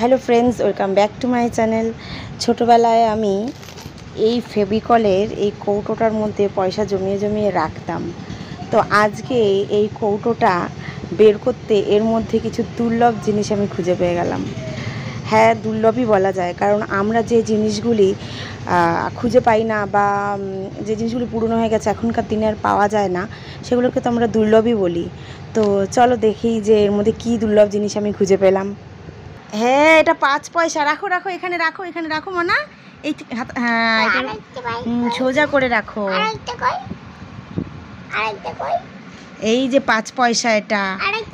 Hello friends welcome back to my channel ছোটোবেলায় আমি এই ফেবিকলের এই কৌটোটার মধ্যে পয়সা জমিয়ে জমিয়ে রাখতাম তো আজকে এই কৌটোটা বের করতে এর মধ্যে কিছু দুর্লভ জিনিস আমি খুঁজে পেয়ে গেলাম হ্যাঁ দুর্লভই বলা যায় কারণ আমরা যে জিনিসগুলি খুঁজে পাই না বা যে জিনিসগুলি পুরনো হয়ে গেছে এখনকার দিনে আর পাওয়া যায় না সেগুলোকে তো আমরা দুর্লভই বলি তো চলো দেখি যে এর মধ্যে কী দুর্লভ জিনিস আমি খুঁজে পেলাম হ্যাঁ এটা পাঁচ পয়সা রাখো রাখো এখানে রাখো এখানে রাখো মানা এই হ্যাঁ সোজা করে রাখো এই যে পাঁচ পয়সা এটা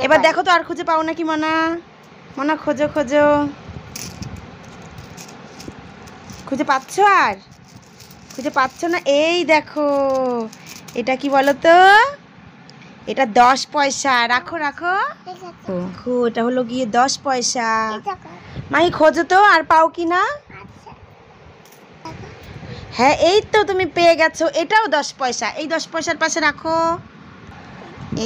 এবার দেখো তো আর খুঁজে পাও নাকি মানা মানা খোঁজো খোঁজো খুঁজে পাচ্ছ আর খুঁজে পাচ্ছ না এই দেখো এটা কি বলো তো এটা দশ পয়সা রাখো রাখো এটা হলো গিয়ে দশ পয়সা মাহি খোঁজো তো আর পাও কি না আচ্ছা। হ্যাঁ এই তো তুমি পেয়ে গেছো এটাও দশ পয়সা এই দশ পয়সার পাশে রাখো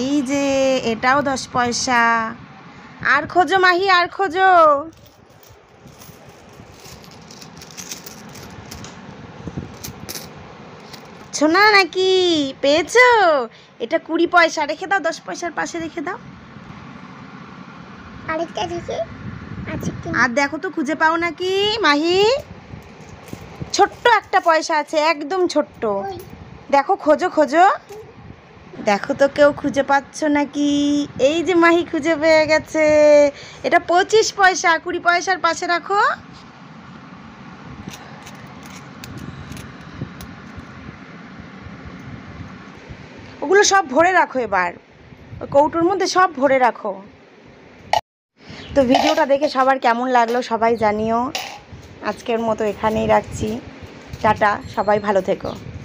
এই যে এটাও দশ পয়সা আর খোঁজো মাহি আর খোঁজো পাচ্ছ না নাকি পেয়েছ এটা কুড়ি পয়সা রেখে দাও দশ পয়সার পাশে রেখে দাও আচ্ছা, আর দেখো তো খুঁজে পাও নাকি মাহি ছোট্ট একটা পয়সা আছে একদম ছোট্ট দেখো খোঁজো খোঁজো দেখো তো কেউ খুঁজে পাচ্ছ নাকি এই যে মাহি খুঁজে পেয়ে গেছে এটা পঁচিশ পয়সা কুড়ি পয়সার পাশে রাখো ওগুলো সব ভরে রাখো এবার কৌটোর মধ্যে সব ভরে রাখো তো ভিডিওটা দেখে সবার কেমন লাগলো সবাই জানিও আজকের মতো এখানেই রাখছি টাটা সবাই ভালো থেকো